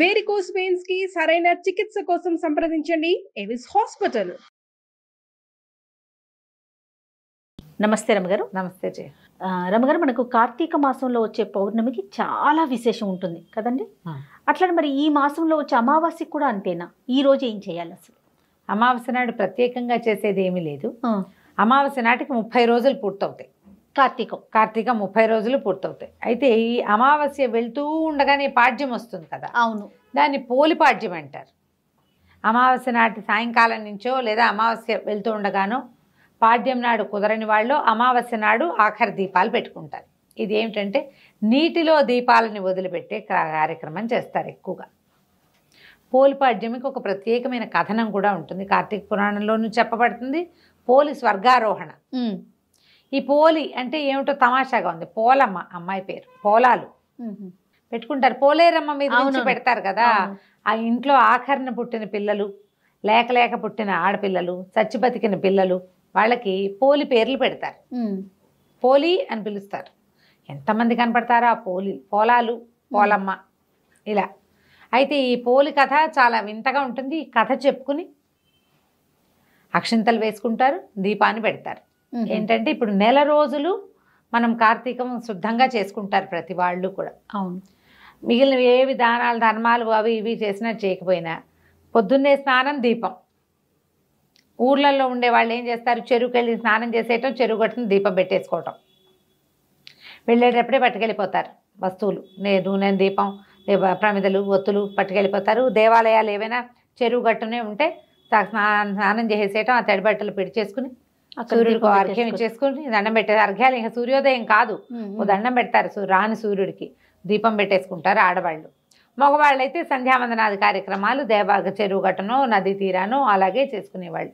Varicose veins కి సరైన చికిత్స కోసం సంప్రదించండి ఎవిస్ హాస్పిటల్ నమస్తే రమగారు నమస్తే జయ రమగారు మనకు కార్తీక మాసంలో వచ్చే పౌర్ణమికి చాలా విశేషం ఉంటుంది కదండి అట్లనే మరి ఈ మాసంలో వచ్చే అమావాస్యకి కూడా అంతేనా ఈ రోజు ఏం చేయాలి అసలు అమావాస్య నాడు ప్రత్యేకంగా చేసేది ఏమీ లేదు అమావాస్య నాటికి ముప్పై రోజులు పూర్తవుతాయి కార్తీకం కార్తీక ముప్పై రోజులు పూర్తవుతాయి అయితే ఈ అమావాస్య వెళ్తూ ఉండగానే పాడ్యం వస్తుంది కదా అవును దాన్ని పోలి పాడ్యం అంటారు అమావాస్య నాటి సాయంకాలం నుంచో లేదా అమావాస్య వెళ్తూ ఉండగానో పాడ్యం నాడు కుదరని వాళ్ళు అమావాస్య నాడు ఆఖరి దీపాలు పెట్టుకుంటారు ఇది ఏమిటంటే నీటిలో దీపాలని వదిలిపెట్టే కార్యక్రమం చేస్తారు ఎక్కువగా పోలిపాడ్యమికి ఒక ప్రత్యేకమైన కథనం కూడా ఉంటుంది కార్తీక పురాణంలోనూ చెప్పబడుతుంది పోలి స్వర్గారోహణ ఈ పోలి అంటే ఏమిటో తమాషాగా ఉంది పోలమ్మ అమ్మాయి పేరు పోలాలు పెట్టుకుంటారు పోలేరమ్మ మీద పెడతారు కదా ఆ ఇంట్లో ఆఖరిన పుట్టిన పిల్లలు లేక లేక పుట్టిన ఆడపిల్లలు చచ్చి బతికిన పిల్లలు వాళ్ళకి పోలి పేర్లు పెడతారు పోలి అని పిలుస్తారు ఎంతమంది కనపడతారు ఆ పోలి పోలాలు పోలమ్మ ఇలా అయితే ఈ పోలి కథ చాలా వింతగా ఉంటుంది ఈ కథ చెప్పుకుని అక్షింతలు వేసుకుంటారు దీపాన్ని పెడతారు ఏంటంటే ఇప్పుడు నెల రోజులు మనం కార్తీకం శుద్ధంగా చేసుకుంటారు ప్రతి వాళ్ళు కూడా అవును మిగిలిన ఏ విధానాలు ధర్మాలు అవి ఇవి చేసినా చేయకపోయినా పొద్దున్నే స్నానం దీపం ఊర్లలో ఉండే వాళ్ళు ఏం చేస్తారు చెరువుకి వెళ్ళి స్నానం చేసేయటం చెరువు కొట్టిన దీపం పెట్టేసుకోవటం వెళ్ళేటప్పుడే పట్టుకెళ్ళిపోతారు వస్తువులు నే నూనె దీపం ప్రమిదలు ఒత్తులు పట్టుకెళ్ళిపోతారు దేవాలయాలు ఏవైనా చెరువు గట్టునే ఉంటే స్నానం స్నానం చేసేయటం ఆ తడిబట్టలు పిడిచేసుకుని సూర్యుడికి అర్ఘ్యం ఇచ్చేసుకుని దండం పెట్టేది అర్ఘ్యాలు ఇంకా సూర్యోదయం కాదు ఓ దండం పెడతారు రాని సూర్యుడికి దీపం పెట్టేసుకుంటారు ఆడవాళ్ళు మగవాళ్ళు అయితే సంధ్యావందనాది కార్యక్రమాలు దేవాగ చెరువు గట్టను నదీ తీరాను అలాగే చేసుకునేవాళ్ళు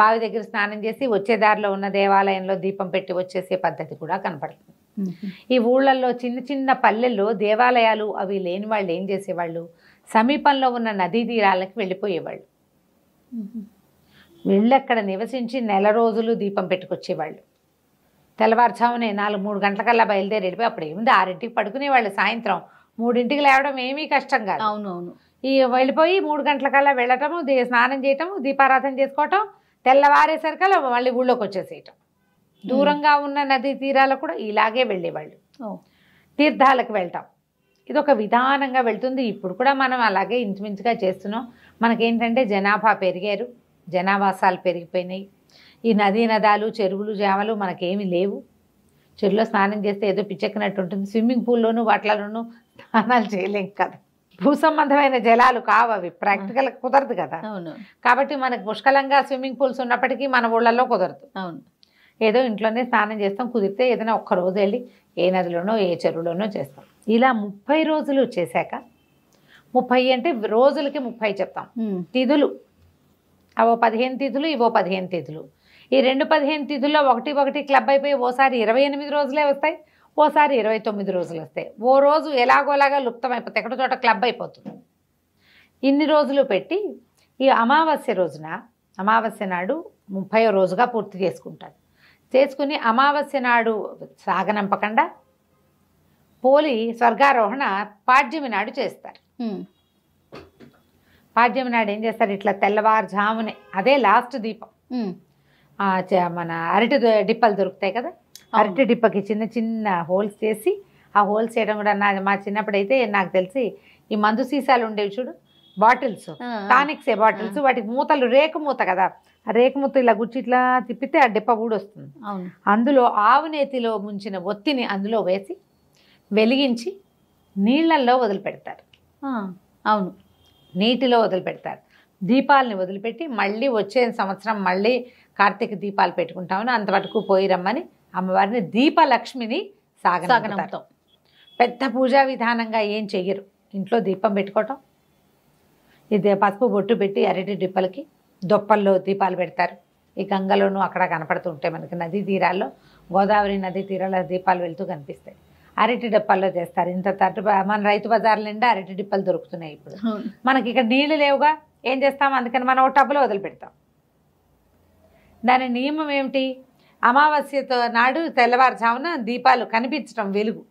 బావి దగ్గర స్నానం చేసి వచ్చేదారిలో ఉన్న దేవాలయంలో దీపం పెట్టి వచ్చేసే పద్ధతి కూడా కనపడుతుంది ఈ ఊళ్ళల్లో చిన్న చిన్న పల్లెల్లో దేవాలయాలు అవి లేని వాళ్ళు ఏం చేసేవాళ్ళు సమీపంలో ఉన్న నదీ తీరాలకి వెళ్ళిపోయేవాళ్ళు వీళ్ళక్కడ నివసించి నెల రోజులు దీపం పెట్టుకొచ్చేవాళ్ళు తెల్లవారుజామునే నాలుగు మూడు గంటలకల్లా బయలుదేరి వెళ్ళిపోయి అప్పుడు ఏముంది ఆరింటికి పడుకునేవాళ్ళు సాయంత్రం మూడింటికి లేవడం ఏమీ కష్టం కాదు అవునవును ఈ వెళ్ళిపోయి మూడు గంటలకల్లా వెళ్ళటము స్నానం చేయటము దీపారాధన చేసుకోవటం తెల్లవారేసరికల్లా మళ్ళీ ఊళ్ళోకి వచ్చేసేయటం దూరంగా ఉన్న నదీ తీరాలకు కూడా ఇలాగే వెళ్ళేవాళ్ళు తీర్థాలకు వెళ్తాం ఇది ఒక విధానంగా వెళ్తుంది ఇప్పుడు కూడా మనం అలాగే ఇంచుమించుగా చేస్తున్నాం మనకేంటంటే జనాభా పెరిగారు జనావాసాలు పెరిగిపోయినాయి ఈ నదీ నదాలు చెరువులు జామలు మనకేమీ లేవు చెరువులో స్నానం చేస్తే ఏదో పిచ్చెక్కినట్టు ఉంటుంది స్విమ్మింగ్ పూల్లోనూ వాటిలోనూ స్నానాలు చేయలేం కదా భూసంబంధమైన జలాలు కావు అవి ప్రాక్టికల్ కుదరదు కదా అవును కాబట్టి మనకు పుష్కలంగా స్విమ్మింగ్ పూల్స్ ఉన్నప్పటికీ మన ఊళ్ళల్లో కుదరదు అవును ఏదో ఇంట్లోనే స్నానం చేస్తాం కుదిరితే ఏదైనా ఒక్క రోజు వెళ్ళి ఏ నదిలోనో ఏ చెరువులోనో చేస్తాం ఇలా ముప్పై రోజులు చేశాక ముప్పై అంటే రోజులకి ముప్పై చెప్తాం తిథులు అవో పదిహేను తిథులు ఇవో పదిహేను తిథులు ఈ రెండు పదిహేను తిథుల్లో ఒకటి ఒకటి క్లబ్ అయిపోయి ఓసారి ఇరవై ఎనిమిది రోజులే వస్తాయి ఓసారి ఇరవై తొమ్మిది రోజులు వస్తాయి ఓ రోజు ఎలాగోలాగా లుప్తం ఎక్కడ చోట క్లబ్ అయిపోతుంది ఇన్ని రోజులు పెట్టి ఈ అమావాస్య రోజున అమావాస్య నాడు ముప్పై రోజుగా పూర్తి చేసుకుంటారు చేసుకుని అమావాస్య నాడు సాగనంపకుండా పోలి స్వర్గారోహణ పాడ్యమి నాడు చేస్తారు పాడ్యమి నాడు ఏం చేస్తారు ఇట్లా తెల్లవారుజామునే అదే లాస్ట్ దీపం మన అరటి డిప్పలు దొరుకుతాయి కదా అరటి డిప్పకి చిన్న చిన్న హోల్స్ చేసి ఆ హోల్స్ చేయడం కూడా నా మా చిన్నప్పుడు అయితే నాకు తెలిసి ఈ మందు సీసాలు ఉండేవి చూడు బాటిల్స్ టానిక్సే బాటిల్స్ వాటికి మూతలు రేకు మూత కదా ఆ రేకు మూత ఇలా గుచ్చి ఇట్లా తిప్పితే ఆ డిప్ప వస్తుంది అందులో ఆవు నేతిలో ముంచిన ఒత్తిని అందులో వేసి వెలిగించి నీళ్ళల్లో వదిలిపెడతారు అవును నీటిలో వదిలిపెడతారు దీపాలని వదిలిపెట్టి మళ్ళీ వచ్చే సంవత్సరం మళ్ళీ కార్తీక దీపాలు పెట్టుకుంటామని అంతవరకు పోయిరమ్మని అమ్మవారిని దీపలక్ష్మిని సాగనంతో పెద్ద పూజా విధానంగా ఏం చెయ్యరు ఇంట్లో దీపం పెట్టుకోవటం ఇది పసుపు బొట్టు పెట్టి అరటి డిప్పలకి దొప్పల్లో దీపాలు పెడతారు ఈ గంగలోనూ అక్కడ కనపడుతుంటాయి మనకి నదీ తీరాల్లో గోదావరి నదీ తీరాల దీపాలు వెళ్తూ కనిపిస్తాయి అరటి డప్పాల్లో చేస్తారు ఇంత తట్టు మన రైతు బజార్ల నిండా అరటి డిప్పలు దొరుకుతున్నాయి ఇప్పుడు మనకి ఇక్కడ నీళ్లు లేవుగా ఏం చేస్తాం అందుకని మనం ఒక టబ్బులో వదిలిపెడతాం దాని నియమం ఏమిటి అమావాస్యతో నాడు తెల్లవారుజామున దీపాలు కనిపించడం వెలుగు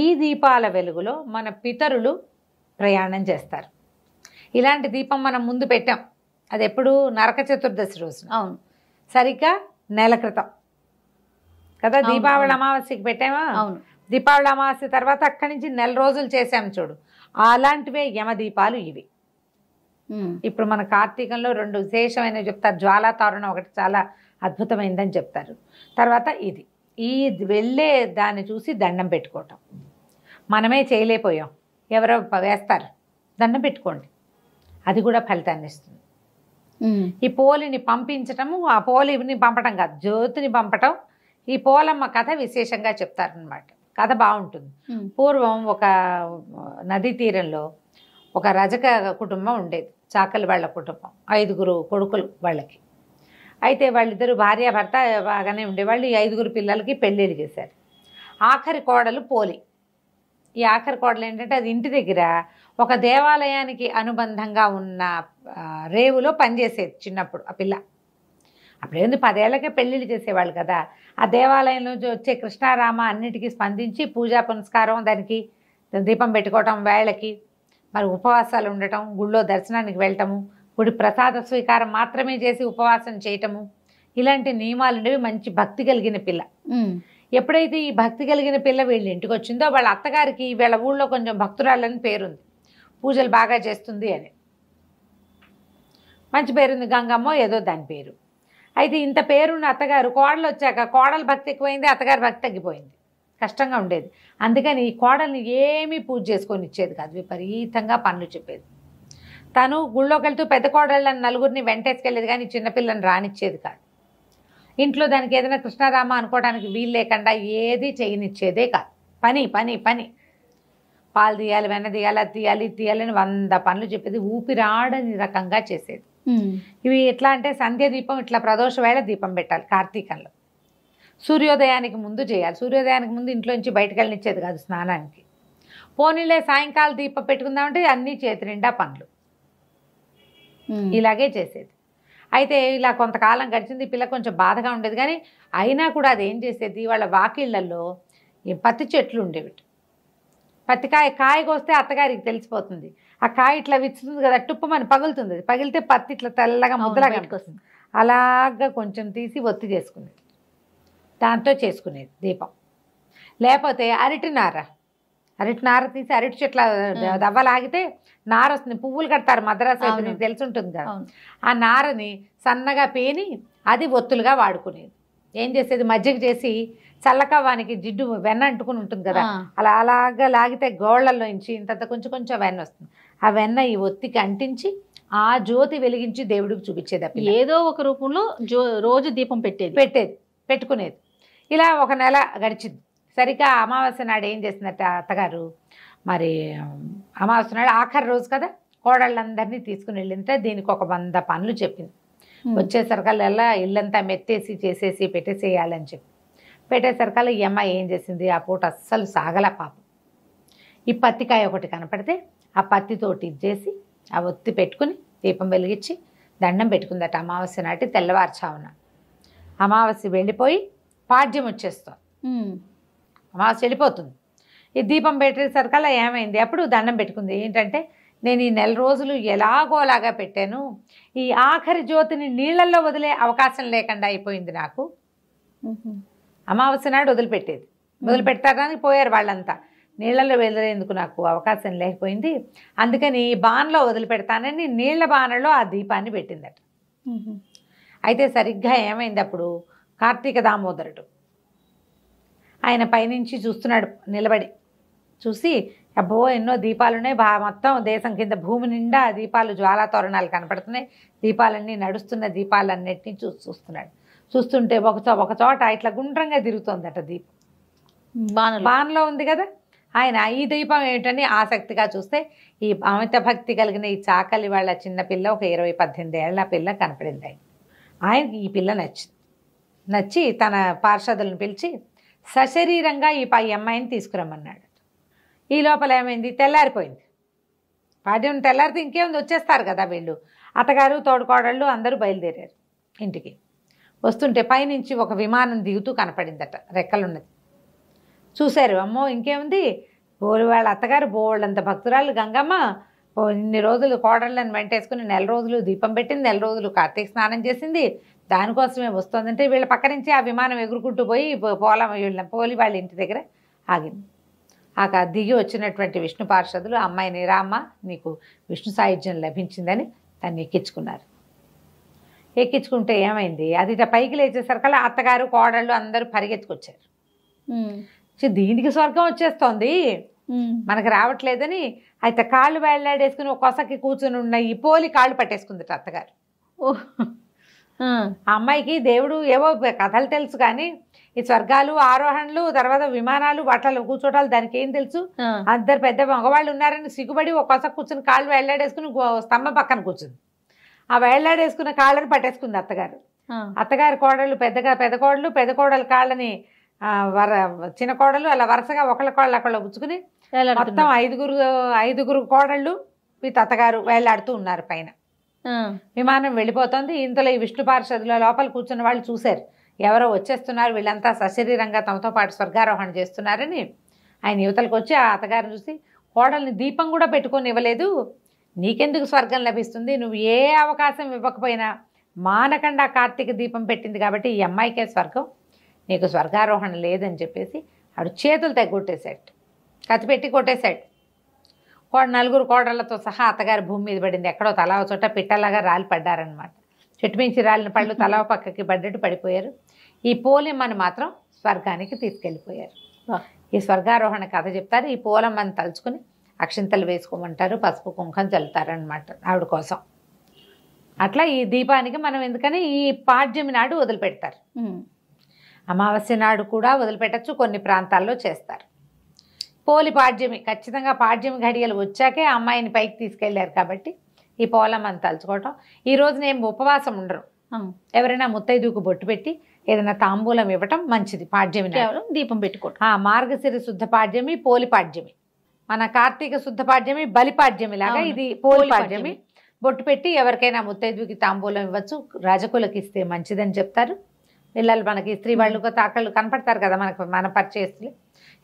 ఈ దీపాల వెలుగులో మన పితరులు ప్రయాణం చేస్తారు ఇలాంటి దీపం మనం ముందు పెట్టాం అది ఎప్పుడు నరక చతుర్దశి రోజున అవును సరిగ్గా నెల క్రితం కదా దీపావళి అమావాస్యకి పెట్టామా అవును దీపావళి అమావాస్య తర్వాత అక్కడి నుంచి నెల రోజులు చేసాం చూడు అలాంటివే యమదీపాలు ఇవి ఇప్పుడు మన కార్తీకంలో రెండు విశేషమైన చెప్తారు జ్వాలా తారుణం ఒకటి చాలా అద్భుతమైందని చెప్తారు తర్వాత ఇది ఈ వెళ్ళే దాన్ని చూసి దండం పెట్టుకోవటం మనమే చేయలేకపోయాం ఎవరో వేస్తారు దండం పెట్టుకోండి అది కూడా ఫలితాన్ని ఇస్తుంది ఈ పోలిని పంపించటము ఆ పోలిని పంపటం కాదు జ్యోతిని పంపటం ఈ పోలమ్మ కథ విశేషంగా చెప్తారనమాట కథ బాగుంటుంది పూర్వం ఒక నదీ తీరంలో ఒక రజక కుటుంబం ఉండేది చాకలి వాళ్ళ కుటుంబం ఐదుగురు కొడుకులు వాళ్ళకి అయితే వాళ్ళిద్దరు భార్యాభర్త బాగానే ఉండేవాళ్ళు ఈ ఐదుగురు పిల్లలకి పెళ్ళిళ్ళు చేశారు ఆఖరి కోడలు పోలి ఈ ఆఖరి కోడలు ఏంటంటే అది ఇంటి దగ్గర ఒక దేవాలయానికి అనుబంధంగా ఉన్న రేవులో పనిచేసేది చిన్నప్పుడు ఆ పిల్ల అప్పుడేంది పదేళ్ళకే పెళ్ళిళ్ళు చేసేవాళ్ళు కదా ఆ దేవాలయం నుంచి వచ్చే కృష్ణారామ అన్నిటికీ స్పందించి పూజా పునస్కారం దానికి దీపం పెట్టుకోవటం వేళకి మరి ఉపవాసాలు ఉండటం గుళ్ళో దర్శనానికి వెళ్ళటము గుడి ప్రసాద స్వీకారం మాత్రమే చేసి ఉపవాసం చేయటము ఇలాంటి నియమాలు ఉండేవి మంచి భక్తి కలిగిన పిల్ల ఎప్పుడైతే ఈ భక్తి కలిగిన పిల్ల వీళ్ళు ఇంటికి వచ్చిందో వాళ్ళ అత్తగారికి వీళ్ళ ఊళ్ళో కొంచెం భక్తురాలని పేరుంది పూజలు బాగా చేస్తుంది అని మంచి పేరుంది గంగమ్మో ఏదో దాని పేరు అయితే ఇంత పేరున్న అత్తగారు కోడలు వచ్చాక కోడలు భక్తి ఎక్కువైంది అత్తగారి భక్తి తగ్గిపోయింది కష్టంగా ఉండేది అందుకని ఈ కోడల్ని ఏమీ పూజ చేసుకొని ఇచ్చేది కాదు విపరీతంగా పనులు చెప్పేది తను గుళ్ళోకి వెళ్తూ పెద్ద కోడళ్ళని నలుగురిని వెంటేసుకెళ్ళేది కానీ చిన్నపిల్లని రానిచ్చేది కాదు ఇంట్లో దానికి ఏదైనా కృష్ణారామ అనుకోవడానికి వీలు లేకుండా ఏది చేయనిచ్చేదే కాదు పని పని పని పాలు తీయాలి వెన్న తీయాలి అది తీయాలి తీయాలని వంద పనులు చెప్పేది ఊపిరాడని రకంగా చేసేది Hmm. ఇవి ఎట్లా అంటే సంధ్య దీపం ఇట్లా ప్రదోష వేళ దీపం పెట్టాలి కార్తీకంలో సూర్యోదయానికి ముందు చేయాలి సూర్యోదయానికి ముందు ఇంట్లో బయటకు వెళ్ళనిచ్చేది కాదు స్నానానికి పోనీలే సాయంకాలం దీపం పెట్టుకుందామంటే అన్నీ చేతి నిండా పనులు hmm. ఇలాగే చేసేది అయితే ఇలా కొంతకాలం గడిచింది పిల్ల కొంచెం బాధగా ఉండేది కానీ అయినా కూడా అది ఏం చేసేది వాళ్ళ వాకిళ్ళల్లో పత్తి చెట్లు ఉండేవి పత్తికాయ కాయ వస్తే అత్తగారికి తెలిసిపోతుంది ఆ కాయ ఇట్లా విచ్చుతుంది కదా టుప్పమని పగులుతుంది అది పగిలితే పత్తి ఇట్లా తెల్లగా ముద్దలాగా కట్టుకొస్తుంది అలాగా కొంచెం తీసి ఒత్తి చేసుకునేది దాంతో చేసుకునేది దీపం లేకపోతే అరటి నార అరటి నార తీసి అరటి చెట్ల దవ్వలాగితే నార వస్తుంది పువ్వులు కడతారు మద్రాసు అయితే తెలిసి ఉంటుంది కదా ఆ నారని సన్నగా పేని అది ఒత్తులుగా వాడుకునేది ఏం చేసేది మజ్జిగ చేసి చల్లకవానికి జిడ్డు వెన్న అంటుకుని ఉంటుంది కదా అలా అలాగా లాగితే గోళ్లలో నుంచి ఇంత కొంచెం కొంచెం వెన్న వస్తుంది ఆ వెన్న ఈ ఒత్తికి అంటించి ఆ జ్యోతి వెలిగించి దేవుడికి చూపించేది ఏదో ఒక రూపంలో జో రోజు దీపం పెట్టేది పెట్టేది పెట్టుకునేది ఇలా ఒక నెల గడిచింది సరిగ్గా అమావాస్య నాడు ఏం చేసిందట అత్తగారు మరి అమావాస్య నాడు ఆఖరి రోజు కదా కోడళ్ళందరినీ తీసుకుని వెళ్ళింటే దీనికి ఒక వంద పనులు చెప్పింది వచ్చేసరికల్లా ఇల్లంతా మెత్తేసి చేసేసి పెట్టేసేయాలని చెప్పి పెట్టేసరికల్లా ఈ అమ్మాయి ఏం చేసింది ఆ పూట అస్సలు సాగల పాప ఈ పత్తికాయ ఒకటి కనపడితే ఆ పత్తితోటి ఇచ్చేసి ఆ ఒత్తి పెట్టుకుని దీపం వెలిగించి దండం పెట్టుకుందట అమావాస్య నాటి తెల్లవారుచావున అమావాస్య వెళ్ళిపోయి పాడ్యం వచ్చేస్తుంది అమావాస్య వెళ్ళిపోతుంది ఈ దీపం పెట్టేసరికల్లా ఏమైంది అప్పుడు దండం పెట్టుకుంది ఏంటంటే నేను ఈ నెల రోజులు ఎలాగోలాగా పెట్టాను ఈ ఆఖరి జ్యోతిని నీళ్ళల్లో వదిలే అవకాశం లేకుండా అయిపోయింది నాకు అమావాస్య నాడు వదిలిపెట్టేది వదిలిపెట్టడానికి పోయారు వాళ్ళంతా నీళ్ళలో వెళ్ళేందుకు నాకు అవకాశం లేకపోయింది అందుకని ఈ బాణలో వదిలిపెడతానని నీళ్ల బాణలో ఆ దీపాన్ని పెట్టిందట అయితే సరిగ్గా ఏమైంది అప్పుడు కార్తీక దామోదరుడు ఆయన పైనుంచి చూస్తున్నాడు నిలబడి చూసి అబ్బో ఎన్నో దీపాలున్నాయి బా మొత్తం దేశం కింద భూమి నిండా దీపాలు జ్వాలా తోరణాలు కనపడుతున్నాయి దీపాలన్నీ నడుస్తున్న దీపాలన్నింటినీ చూసి చూస్తున్నాడు చూస్తుంటే ఒక చో ఒక చోట ఇట్లా గుండ్రంగా తిరుగుతుందట దీపం బాణలో ఉంది కదా ఆయన ఈ దీపం ఏమిటని ఆసక్తిగా చూస్తే ఈ అమిత భక్తి కలిగిన ఈ చాకలి వాళ్ళ చిన్నపిల్ల ఒక ఇరవై పద్దెనిమిది ఏళ్ళ పిల్ల కనపడింది ఆయన ఆయనకి ఈ పిల్ల నచ్చింది నచ్చి తన పార్షదులను పిలిచి సశరీరంగా ఈ పై అమ్మాయిని తీసుకురమ్మన్నాడు ఈ లోపల ఏమైంది తెల్లారిపోయింది పాడ్యం తెల్లారితే ఇంకేముంది వచ్చేస్తారు కదా వీళ్ళు అత్తగారు తోడుకోడళ్ళు అందరూ బయలుదేరారు ఇంటికి వస్తుంటే పైనుంచి ఒక విమానం దిగుతూ కనపడిందట రెక్కలున్నది చూశారు అమ్మో ఇంకేముంది బోరు వాళ్ళ అత్తగారు బోళ్ళంత భక్తురాలు గంగమ్మ ఇన్ని రోజులు కోడళ్ళని వెంటేసుకుని నెల రోజులు దీపం పెట్టింది నెల రోజులు కార్తీక స్నానం చేసింది దానికోసమే వస్తుందంటే వీళ్ళ పక్క నుంచి ఆ విమానం ఎగురుకుంటూ పోయి పోల వీళ్ళ పోలి వాళ్ళ ఇంటి దగ్గర ఆగింది ఆక దిగి వచ్చినటువంటి విష్ణు పార్షదులు అమ్మాయిని రామ్మ నీకు విష్ణు సాయుధ్యం లభించిందని దాన్ని ఎక్కించుకున్నారు ఎక్కించుకుంటే ఏమైంది అది ఇట్లా పైకి లేచేసరికల్లా అత్తగారు కోడళ్ళు అందరూ పరిగెత్తుకొచ్చారు దీనికి స్వర్గం వచ్చేస్తోంది మనకు రావట్లేదని అయితే కాళ్ళు వేలాడేసుకుని ఒక్కొసకి కూర్చొని కూర్చుని ఉన్న ఈ పోలి కాళ్ళు పట్టేసుకుందిట అత్తగారు ఆ అమ్మాయికి దేవుడు ఏవో కథలు తెలుసు కానీ ఈ స్వర్గాలు ఆరోహణలు తర్వాత విమానాలు బట్టలు కూర్చోటాలు దానికి ఏం తెలుసు అందరు పెద్ద మగవాళ్ళు ఉన్నారని సిగ్గుబడి ఒక కొస కూర్చుని కాళ్ళు వెళ్ళాడేసుకుని స్తంభం పక్కన కూర్చుంది ఆ వేళ్లాడేసుకున్న కాళ్ళని పట్టేసుకుంది అత్తగారు అత్తగారి కోడలు పెద్దగా పెద్ద కోడలు పెద్ద కోడలు కాళ్ళని వర చిన్న కోడలు అలా వరుసగా ఒకళ్ళ కోడలు అక్కడ పుచ్చుకుని మొత్తం ఐదుగురు ఐదుగురు కోడళ్ళు మీ తత్తగారు వేలాడుతూ ఉన్నారు పైన విమానం వెళ్ళిపోతుంది ఇంతలో ఈ విష్ణు పార్షదుల లోపల కూర్చున్న వాళ్ళు చూశారు ఎవరో వచ్చేస్తున్నారు వీళ్ళంతా సశరీరంగా తమతో పాటు స్వర్గారోహణ చేస్తున్నారని ఆయన యువతలకు వచ్చి ఆ అత్తగారిని చూసి కోడల్ని దీపం కూడా పెట్టుకొని ఇవ్వలేదు నీకెందుకు స్వర్గం లభిస్తుంది నువ్వు ఏ అవకాశం ఇవ్వకపోయినా మానకండ కార్తీక దీపం పెట్టింది కాబట్టి ఈ అమ్మాయికే స్వర్గం నీకు స్వర్గారోహణ లేదని చెప్పేసి ఆడు చేతులు తగ్గొట్టేశాడు కత్తిపెట్టి కొట్టేశాడు కోడ నలుగురు కోడళ్లతో సహా అత్తగారి భూమి మీద పడింది ఎక్కడో తలా చోట పిట్టలాగా రాలి పడ్డారనమాట చెట్టు మించి రాలిన పళ్ళు తలా పక్కకి పడ్డట్టు పడిపోయారు ఈ పోలెమ్మని మాత్రం స్వర్గానికి తీసుకెళ్ళిపోయారు ఈ స్వర్గారోహణ కథ చెప్తారు ఈ పోలమ్మని తలుచుకుని అక్షింతలు వేసుకోమంటారు పసుపు కుంకం చల్లుతారనమాట ఆవిడ కోసం అట్లా ఈ దీపానికి మనం ఎందుకని ఈ పాడ్యమి నాడు వదిలిపెడతారు అమావాస్య నాడు కూడా వదిలిపెట్టచ్చు కొన్ని ప్రాంతాల్లో చేస్తారు పోలి పాడ్యమి ఖచ్చితంగా పాడ్యమి ఘడియలు వచ్చాకే అమ్మాయిని పైకి తీసుకెళ్లారు కాబట్టి ఈ పోలమ్మని తలుచుకోవటం ఈ రోజున ఏం ఉపవాసం ఉండరు ఎవరైనా ముత్తైదుకు బొట్టు పెట్టి ఏదైనా తాంబూలం ఇవ్వటం మంచిది పాడ్యమి కేవలం దీపం పెట్టుకోవటం మార్గశిర శుద్ధ పాడ్యమి పోలి పాడ్యమి మన కార్తీక శుద్ధ పాడ్యమి బలిపాడ్యమి లాగా ఇది పాడ్యమి బొట్టు పెట్టి ఎవరికైనా ముత్తైదువికి తాంబూలం ఇవ్వచ్చు రాజకులకు ఇస్తే మంచిదని చెప్తారు పిల్లలు మనకి స్త్రీ వాళ్ళు తాకళ్ళు కనపడతారు కదా మనకు మన పరిచయస్తులు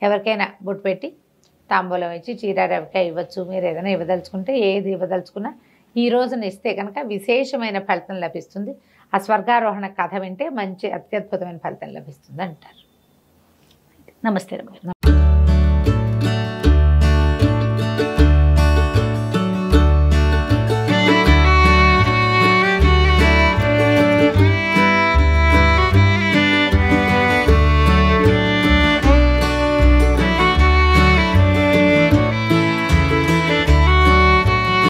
ఎవరికైనా బొట్టు పెట్టి తాంబూలం ఇచ్చి చీర ఇవ్వచ్చు మీరు ఏదైనా ఇవ్వదలుచుకుంటే ఏది ఇవ్వదలుచుకున్నా ఈ రోజున ఇస్తే కనుక విశేషమైన ఫలితం లభిస్తుంది ఆ స్వర్గారోహణ కథ వింటే మంచి అత్యద్భుతమైన ఫలితం లభిస్తుంది అంటారు నమస్తే